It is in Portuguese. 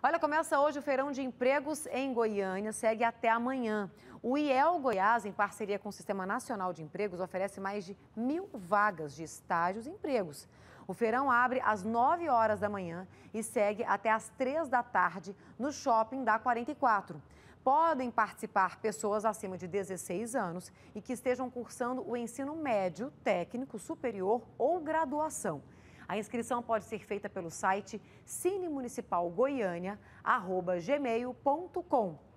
Olha, começa hoje o Feirão de Empregos em Goiânia, segue até amanhã. O IEL Goiás, em parceria com o Sistema Nacional de Empregos, oferece mais de mil vagas de estágios e empregos. O feirão abre às 9 horas da manhã e segue até às 3 da tarde no shopping da 44. Podem participar pessoas acima de 16 anos e que estejam cursando o ensino médio, técnico, superior ou graduação. A inscrição pode ser feita pelo site cinemunicipalgoiania.gmail.com